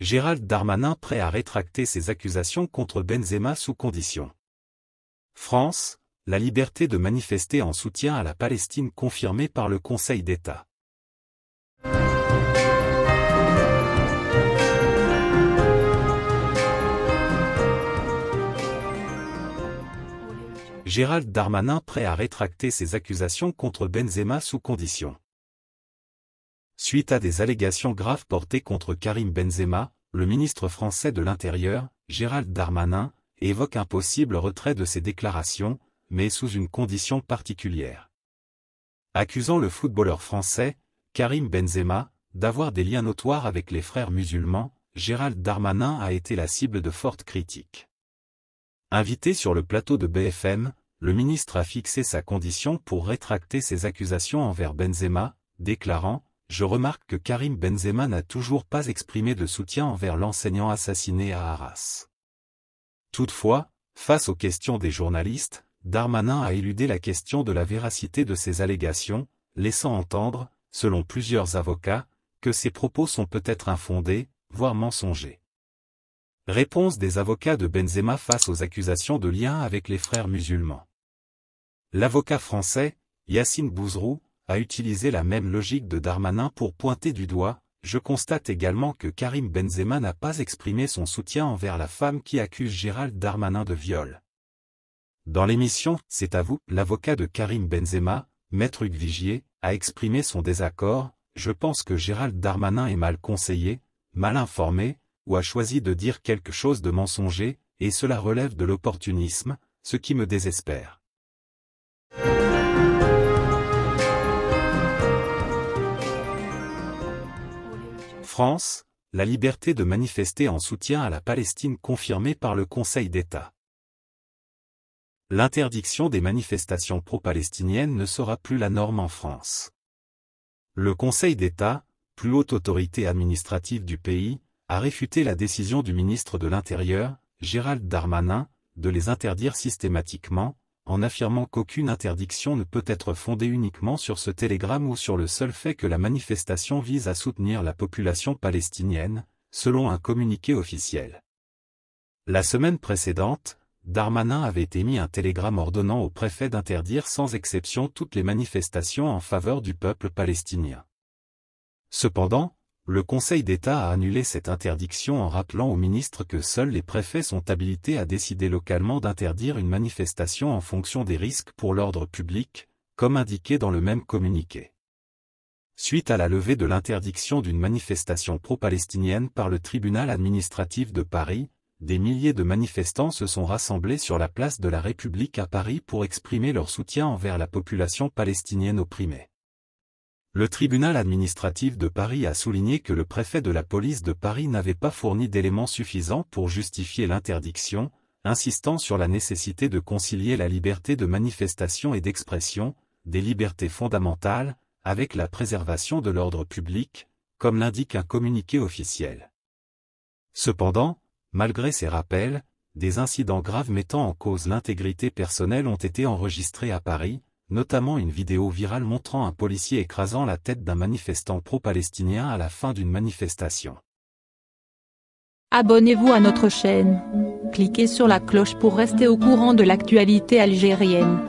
Gérald Darmanin prêt à rétracter ses accusations contre Benzema sous condition. France, la liberté de manifester en soutien à la Palestine confirmée par le Conseil d'État. Gérald Darmanin prêt à rétracter ses accusations contre Benzema sous condition suite à des allégations graves portées contre Karim Benzema, le ministre français de l'Intérieur, Gérald Darmanin, évoque un possible retrait de ses déclarations, mais sous une condition particulière. Accusant le footballeur français, Karim Benzema, d'avoir des liens notoires avec les frères musulmans, Gérald Darmanin a été la cible de fortes critiques. Invité sur le plateau de BFM, le ministre a fixé sa condition pour rétracter ses accusations envers Benzema, déclarant je remarque que Karim Benzema n'a toujours pas exprimé de soutien envers l'enseignant assassiné à Arras. Toutefois, face aux questions des journalistes, Darmanin a éludé la question de la véracité de ses allégations, laissant entendre, selon plusieurs avocats, que ses propos sont peut-être infondés, voire mensongers. Réponse des avocats de Benzema face aux accusations de lien avec les frères musulmans. L'avocat français, Yassine Bouzrou, a utilisé la même logique de Darmanin pour pointer du doigt, je constate également que Karim Benzema n'a pas exprimé son soutien envers la femme qui accuse Gérald Darmanin de viol. Dans l'émission « C'est à vous », l'avocat de Karim Benzema, Maître Hugues Vigier, a exprimé son désaccord, je pense que Gérald Darmanin est mal conseillé, mal informé, ou a choisi de dire quelque chose de mensonger, et cela relève de l'opportunisme, ce qui me désespère. France, la liberté de manifester en soutien à la Palestine confirmée par le Conseil d'État. L'interdiction des manifestations pro-palestiniennes ne sera plus la norme en France. Le Conseil d'État, plus haute autorité administrative du pays, a réfuté la décision du ministre de l'Intérieur, Gérald Darmanin, de les interdire systématiquement, en affirmant qu'aucune interdiction ne peut être fondée uniquement sur ce télégramme ou sur le seul fait que la manifestation vise à soutenir la population palestinienne, selon un communiqué officiel. La semaine précédente, Darmanin avait émis un télégramme ordonnant au préfet d'interdire sans exception toutes les manifestations en faveur du peuple palestinien. Cependant, le Conseil d'État a annulé cette interdiction en rappelant au ministre que seuls les préfets sont habilités à décider localement d'interdire une manifestation en fonction des risques pour l'ordre public, comme indiqué dans le même communiqué. Suite à la levée de l'interdiction d'une manifestation pro-palestinienne par le tribunal administratif de Paris, des milliers de manifestants se sont rassemblés sur la place de la République à Paris pour exprimer leur soutien envers la population palestinienne opprimée le tribunal administratif de Paris a souligné que le préfet de la police de Paris n'avait pas fourni d'éléments suffisants pour justifier l'interdiction, insistant sur la nécessité de concilier la liberté de manifestation et d'expression, des libertés fondamentales, avec la préservation de l'ordre public, comme l'indique un communiqué officiel. Cependant, malgré ces rappels, des incidents graves mettant en cause l'intégrité personnelle ont été enregistrés à Paris, notamment une vidéo virale montrant un policier écrasant la tête d'un manifestant pro-palestinien à la fin d'une manifestation. Abonnez-vous à notre chaîne. Cliquez sur la cloche pour rester au courant de l'actualité algérienne.